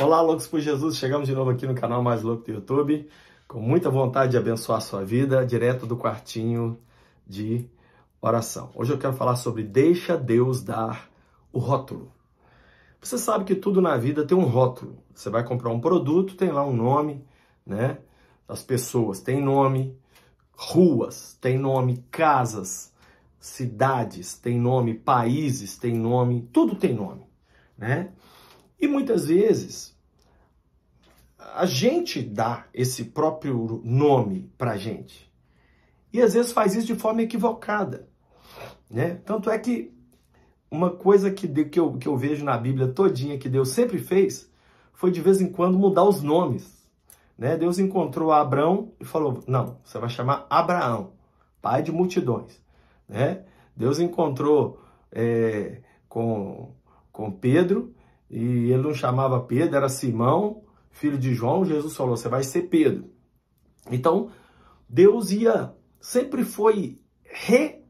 Olá, loucos por Jesus! Chegamos de novo aqui no canal Mais Louco do YouTube, com muita vontade de abençoar a sua vida, direto do quartinho de oração. Hoje eu quero falar sobre deixa Deus dar o rótulo. Você sabe que tudo na vida tem um rótulo. Você vai comprar um produto, tem lá um nome, né? As pessoas têm nome, ruas têm nome, casas, cidades têm nome, países têm nome, tudo tem nome, né? E muitas vezes a gente dá esse próprio nome para gente. E às vezes faz isso de forma equivocada. Né? Tanto é que uma coisa que, que, eu, que eu vejo na Bíblia todinha que Deus sempre fez foi de vez em quando mudar os nomes. Né? Deus encontrou Abraão e falou: Não, você vai chamar Abraão, pai de multidões. Né? Deus encontrou é, com, com Pedro e ele não chamava Pedro, era Simão, filho de João. Jesus falou: Você vai ser Pedro. Então, Deus ia, sempre foi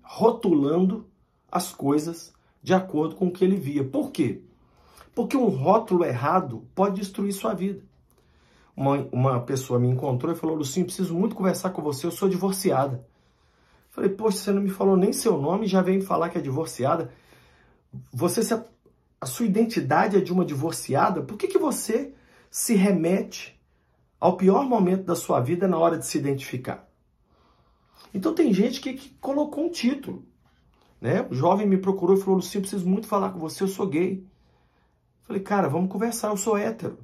rotulando as coisas de acordo com o que ele via. Por quê? Porque um rótulo errado pode destruir sua vida. Uma, uma pessoa me encontrou e falou: Lucinho, preciso muito conversar com você, eu sou divorciada. Falei, poxa, você não me falou nem seu nome, já veio falar que é divorciada. Você se a sua identidade é de uma divorciada, por que, que você se remete ao pior momento da sua vida na hora de se identificar? Então tem gente que, que colocou um título. Né? O jovem me procurou e falou, Lucinho, preciso muito falar com você, eu sou gay. Falei, cara, vamos conversar, eu sou hétero.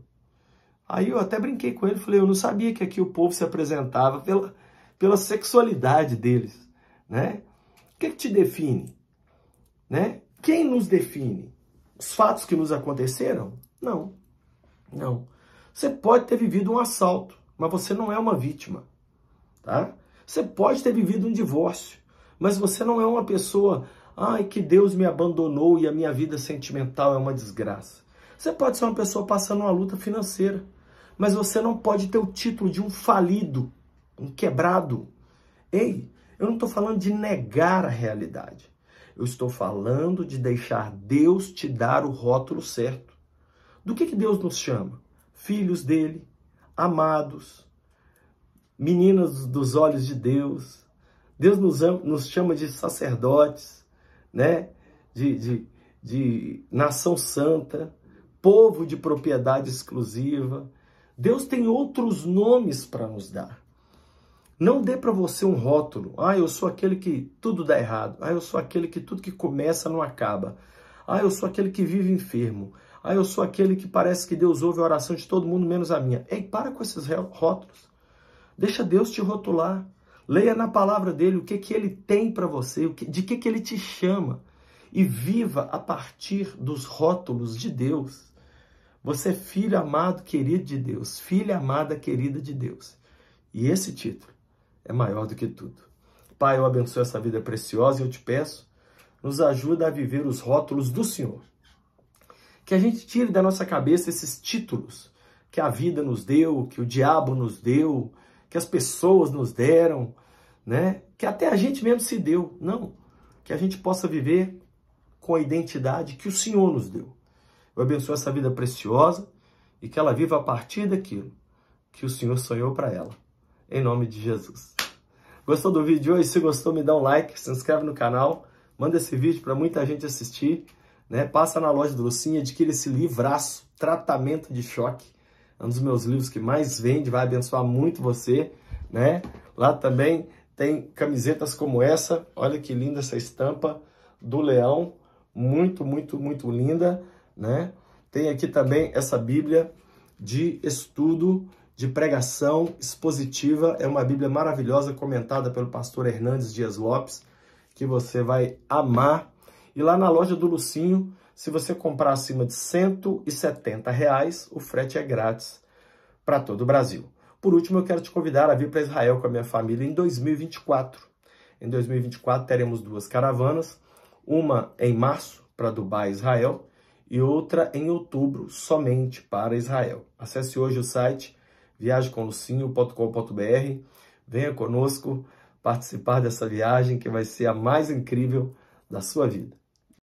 Aí eu até brinquei com ele, falei, eu não sabia que aqui o povo se apresentava pela, pela sexualidade deles, né? O que, é que te define? Né? Quem nos define? os fatos que nos aconteceram? Não. Não. Você pode ter vivido um assalto, mas você não é uma vítima, tá? Você pode ter vivido um divórcio, mas você não é uma pessoa, ai, que Deus me abandonou e a minha vida sentimental é uma desgraça. Você pode ser uma pessoa passando uma luta financeira, mas você não pode ter o título de um falido, um quebrado. Ei, eu não estou falando de negar a realidade. Eu estou falando de deixar Deus te dar o rótulo certo. Do que, que Deus nos chama? Filhos dele, amados, meninas dos olhos de Deus. Deus nos, ama, nos chama de sacerdotes, né? de, de, de nação santa, povo de propriedade exclusiva. Deus tem outros nomes para nos dar. Não dê para você um rótulo. Ah, eu sou aquele que tudo dá errado. Ah, eu sou aquele que tudo que começa não acaba. Ah, eu sou aquele que vive enfermo. Ah, eu sou aquele que parece que Deus ouve a oração de todo mundo menos a minha. Ei, para com esses rótulos. Deixa Deus te rotular. Leia na palavra dele o que, que ele tem para você, de que, que ele te chama. E viva a partir dos rótulos de Deus. Você é filho amado, querido de Deus. Filha amada, querida de Deus. E esse título é maior do que tudo. Pai, eu abençoo essa vida preciosa e eu te peço, nos ajuda a viver os rótulos do Senhor. Que a gente tire da nossa cabeça esses títulos que a vida nos deu, que o diabo nos deu, que as pessoas nos deram, né? Que até a gente mesmo se deu. Não, que a gente possa viver com a identidade que o Senhor nos deu. Eu abençoo essa vida preciosa e que ela viva a partir daquilo que o Senhor sonhou para ela. Em nome de Jesus. Gostou do vídeo hoje? Se gostou, me dá um like, se inscreve no canal, manda esse vídeo para muita gente assistir, né? Passa na loja do Lucinha, adquira esse livraço, Tratamento de Choque, é um dos meus livros que mais vende, vai abençoar muito você, né? Lá também tem camisetas como essa, olha que linda essa estampa do leão, muito, muito, muito linda, né? Tem aqui também essa Bíblia de estudo de pregação expositiva. É uma Bíblia maravilhosa, comentada pelo pastor Hernandes Dias Lopes, que você vai amar. E lá na loja do Lucinho, se você comprar acima de 170 reais, o frete é grátis para todo o Brasil. Por último, eu quero te convidar a vir para Israel com a minha família em 2024. Em 2024 teremos duas caravanas, uma em março para Dubai, Israel, e outra em outubro somente para Israel. Acesse hoje o site viagemcomlucinho.com.br. Venha conosco participar dessa viagem que vai ser a mais incrível da sua vida.